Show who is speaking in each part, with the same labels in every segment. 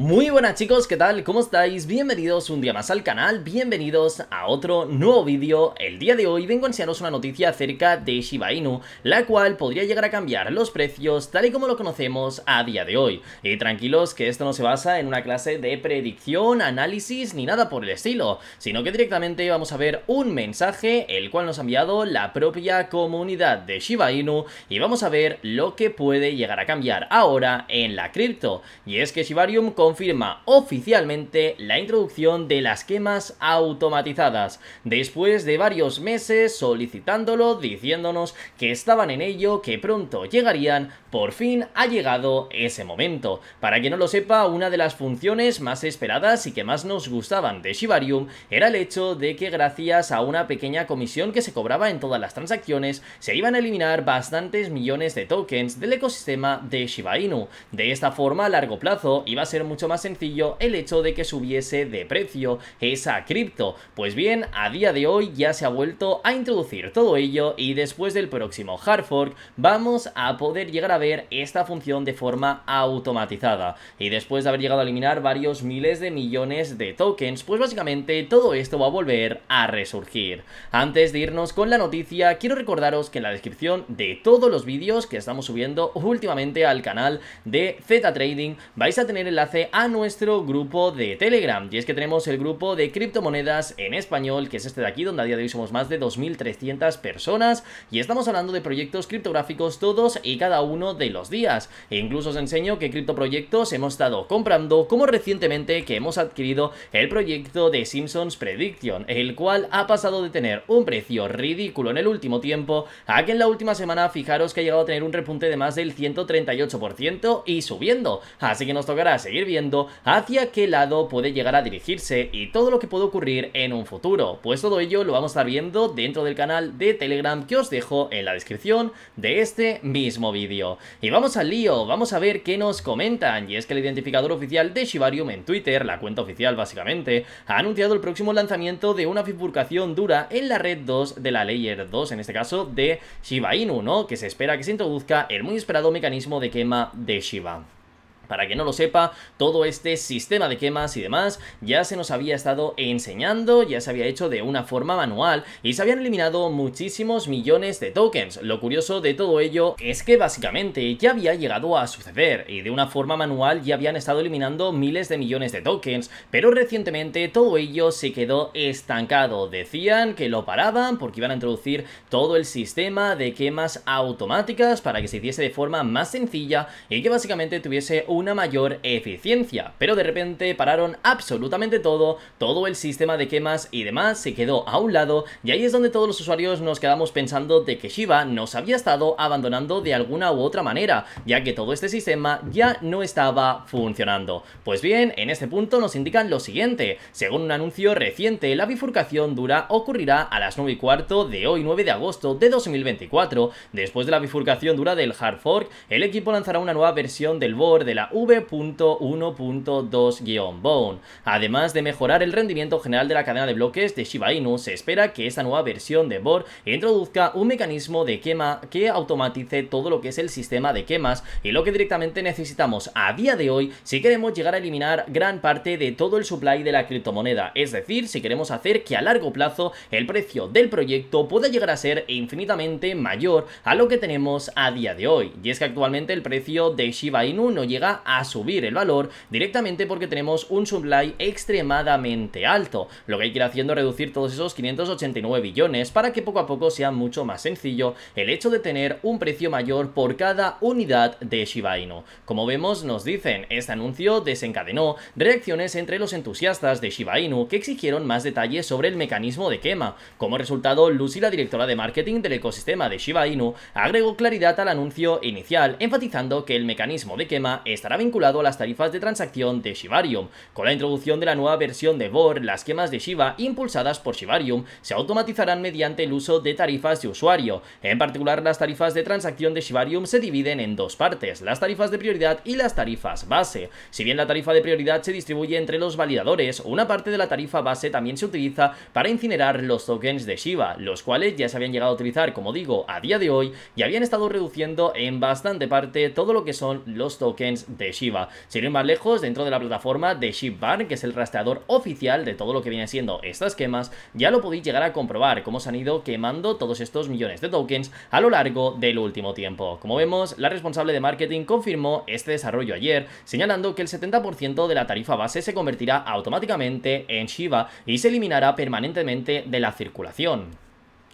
Speaker 1: Muy buenas chicos, ¿qué tal? ¿Cómo estáis? Bienvenidos un día más al canal, bienvenidos a otro nuevo vídeo. El día de hoy vengo a enseñaros una noticia acerca de Shiba Inu, la cual podría llegar a cambiar los precios tal y como lo conocemos a día de hoy. Y tranquilos que esto no se basa en una clase de predicción, análisis ni nada por el estilo, sino que directamente vamos a ver un mensaje el cual nos ha enviado la propia comunidad de Shiba Inu y vamos a ver lo que puede llegar a cambiar ahora en la cripto. Y es que Shibarium con confirma oficialmente la introducción de las quemas automatizadas, después de varios meses solicitándolo, diciéndonos que estaban en ello, que pronto llegarían, por fin ha llegado ese momento. Para quien no lo sepa, una de las funciones más esperadas y que más nos gustaban de Shibarium era el hecho de que gracias a una pequeña comisión que se cobraba en todas las transacciones, se iban a eliminar bastantes millones de tokens del ecosistema de Shiba De esta forma, a largo plazo, iba a ser mucho más sencillo el hecho de que subiese de precio esa cripto. Pues bien, a día de hoy ya se ha vuelto a introducir todo ello y después del próximo hard fork vamos a poder llegar a ver esta función de forma automatizada. Y después de haber llegado a eliminar varios miles de millones de tokens, pues básicamente todo esto va a volver a resurgir. Antes de irnos con la noticia, quiero recordaros que en la descripción de todos los vídeos que estamos subiendo últimamente al canal de Z Trading, vais a tener enlace a nuestro grupo de Telegram. Y es que tenemos el grupo de criptomonedas en español, que es este de aquí, donde a día de hoy somos más de 2.300 personas y estamos hablando de proyectos criptográficos todos y cada uno de los días. E incluso os enseño qué proyectos hemos estado comprando, como recientemente que hemos adquirido el proyecto de Simpsons Prediction, el cual ha pasado de tener un precio ridículo en el último tiempo a que en la última semana fijaros que ha llegado a tener un repunte de más del 138% y subiendo. Así que nos tocará seguir viendo hacia qué lado puede llegar a dirigirse y todo lo que puede ocurrir en un futuro. Pues todo ello lo vamos a estar viendo dentro del canal de Telegram que os dejo en la descripción de este mismo vídeo. Y vamos al lío, vamos a ver qué nos comentan. Y es que el identificador oficial de Shibarium en Twitter, la cuenta oficial básicamente, ha anunciado el próximo lanzamiento de una bifurcación dura en la red 2 de la Layer 2, en este caso de Shiba Inu, ¿no? Que se espera que se introduzca el muy esperado mecanismo de quema de Shiba. Para que no lo sepa, todo este sistema de quemas y demás ya se nos había estado enseñando, ya se había hecho de una forma manual y se habían eliminado muchísimos millones de tokens. Lo curioso de todo ello es que básicamente ya había llegado a suceder y de una forma manual ya habían estado eliminando miles de millones de tokens, pero recientemente todo ello se quedó estancado. Decían que lo paraban porque iban a introducir todo el sistema de quemas automáticas para que se hiciese de forma más sencilla y que básicamente tuviese un una mayor eficiencia, pero de repente pararon absolutamente todo, todo el sistema de quemas y demás se quedó a un lado y ahí es donde todos los usuarios nos quedamos pensando de que Shiva nos había estado abandonando de alguna u otra manera, ya que todo este sistema ya no estaba funcionando. Pues bien, en este punto nos indican lo siguiente, según un anuncio reciente, la bifurcación dura ocurrirá a las 9 y cuarto de hoy 9 de agosto de 2024, después de la bifurcación dura del hard fork, el equipo lanzará una nueva versión del board de la V.1.2-Bone. Además de mejorar el rendimiento general de la cadena de bloques de Shiba Inu, se espera que esta nueva versión de BOR introduzca un mecanismo de quema que automatice todo lo que es el sistema de quemas y lo que directamente necesitamos a día de hoy si queremos llegar a eliminar gran parte de todo el supply de la criptomoneda, es decir, si queremos hacer que a largo plazo el precio del proyecto pueda llegar a ser infinitamente mayor a lo que tenemos a día de hoy. Y es que actualmente el precio de Shiba Inu no llega a subir el valor directamente porque tenemos un supply extremadamente alto, lo que hay que ir haciendo es reducir todos esos 589 billones para que poco a poco sea mucho más sencillo el hecho de tener un precio mayor por cada unidad de Shiba Inu. Como vemos nos dicen, este anuncio desencadenó reacciones entre los entusiastas de Shiba Inu que exigieron más detalles sobre el mecanismo de quema. Como resultado, Lucy, la directora de marketing del ecosistema de Shiba Inu, agregó claridad al anuncio inicial, enfatizando que el mecanismo de quema está vinculado a las tarifas de transacción de Shivarium. Con la introducción de la nueva versión de Bor, las quemas de Shiva impulsadas por Shivarium se automatizarán mediante el uso de tarifas de usuario. En particular, las tarifas de transacción de Shivarium se dividen en dos partes, las tarifas de prioridad y las tarifas base. Si bien la tarifa de prioridad se distribuye entre los validadores, una parte de la tarifa base también se utiliza para incinerar los tokens de Shiva, los cuales ya se habían llegado a utilizar, como digo, a día de hoy y habían estado reduciendo en bastante parte todo lo que son los tokens de Shiba. Sin ir más lejos, dentro de la plataforma de Shibbarn, que es el rastreador oficial de todo lo que viene siendo estas quemas, ya lo podéis llegar a comprobar cómo se han ido quemando todos estos millones de tokens a lo largo del último tiempo. Como vemos, la responsable de marketing confirmó este desarrollo ayer, señalando que el 70% de la tarifa base se convertirá automáticamente en Shiba y se eliminará permanentemente de la circulación.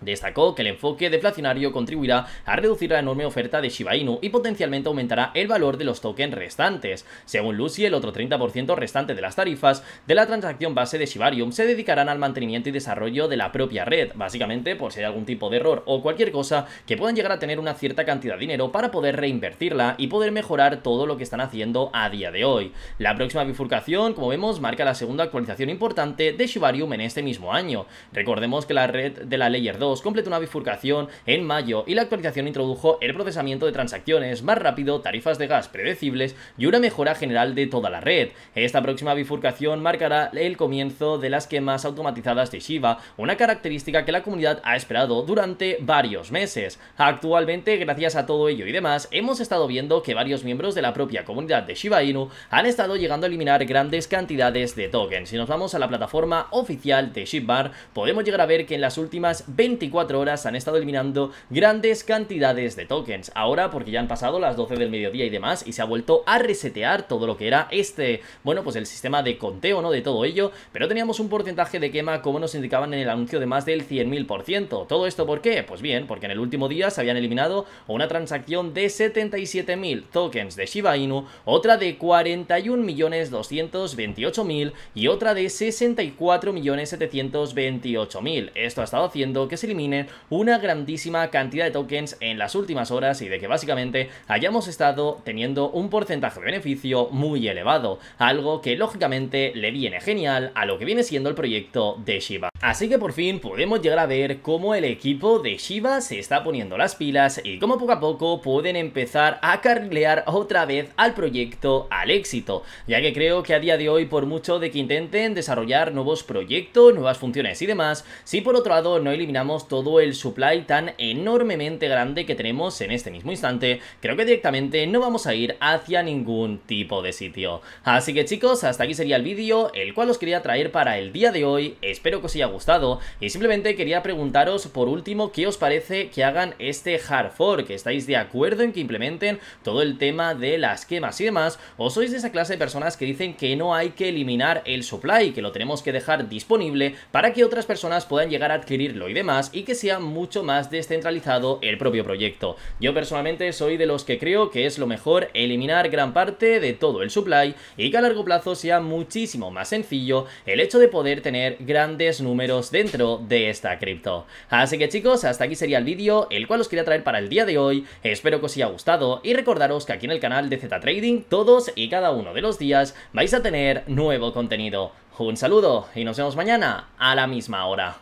Speaker 1: Destacó que el enfoque deflacionario contribuirá a reducir la enorme oferta de Shiba Inu y potencialmente aumentará el valor de los tokens restantes. Según Lucy, el otro 30% restante de las tarifas de la transacción base de Shibarium se dedicarán al mantenimiento y desarrollo de la propia red, básicamente por si hay algún tipo de error o cualquier cosa que puedan llegar a tener una cierta cantidad de dinero para poder reinvertirla y poder mejorar todo lo que están haciendo a día de hoy. La próxima bifurcación, como vemos, marca la segunda actualización importante de Shibarium en este mismo año. Recordemos que la red de la Layer 2 completó una bifurcación en mayo y la actualización introdujo el procesamiento de transacciones más rápido, tarifas de gas predecibles y una mejora general de toda la red. Esta próxima bifurcación marcará el comienzo de las quemas automatizadas de Shiba, una característica que la comunidad ha esperado durante varios meses. Actualmente, gracias a todo ello y demás, hemos estado viendo que varios miembros de la propia comunidad de Shiba Inu han estado llegando a eliminar grandes cantidades de tokens. Si nos vamos a la plataforma oficial de Shibbar, podemos llegar a ver que en las últimas 20 24 horas han estado eliminando grandes cantidades de tokens. Ahora, porque ya han pasado las 12 del mediodía y demás, y se ha vuelto a resetear todo lo que era este, bueno, pues el sistema de conteo, ¿no? De todo ello, pero teníamos un porcentaje de quema, como nos indicaban en el anuncio, de más del 100.000%. ¿Todo esto por qué? Pues bien, porque en el último día se habían eliminado una transacción de 77.000 tokens de Shiba Inu, otra de 41.228.000 y otra de 64.728.000. Esto ha estado haciendo que se elimine una grandísima cantidad de tokens en las últimas horas y de que básicamente hayamos estado teniendo un porcentaje de beneficio muy elevado, algo que lógicamente le viene genial a lo que viene siendo el proyecto de Shiba Así que por fin podemos llegar a ver cómo el equipo de Shiva se está poniendo las pilas y cómo poco a poco pueden empezar a carrilear otra vez al proyecto al éxito, ya que creo que a día de hoy por mucho de que intenten desarrollar nuevos proyectos, nuevas funciones y demás, si por otro lado no eliminamos todo el supply tan enormemente grande que tenemos en este mismo instante, creo que directamente no vamos a ir hacia ningún tipo de sitio. Así que chicos, hasta aquí sería el vídeo, el cual os quería traer para el día de hoy, espero que os haya gustado y simplemente quería preguntaros por último qué os parece que hagan este hard fork, ¿estáis de acuerdo en que implementen todo el tema de las quemas y demás? ¿O sois de esa clase de personas que dicen que no hay que eliminar el supply, que lo tenemos que dejar disponible para que otras personas puedan llegar a adquirirlo y demás y que sea mucho más descentralizado el propio proyecto? Yo personalmente soy de los que creo que es lo mejor eliminar gran parte de todo el supply y que a largo plazo sea muchísimo más sencillo el hecho de poder tener grandes números dentro de esta cripto. Así que chicos, hasta aquí sería el vídeo, el cual os quería traer para el día de hoy. Espero que os haya gustado y recordaros que aquí en el canal de Z Trading todos y cada uno de los días vais a tener nuevo contenido. Un saludo y nos vemos mañana a la misma hora.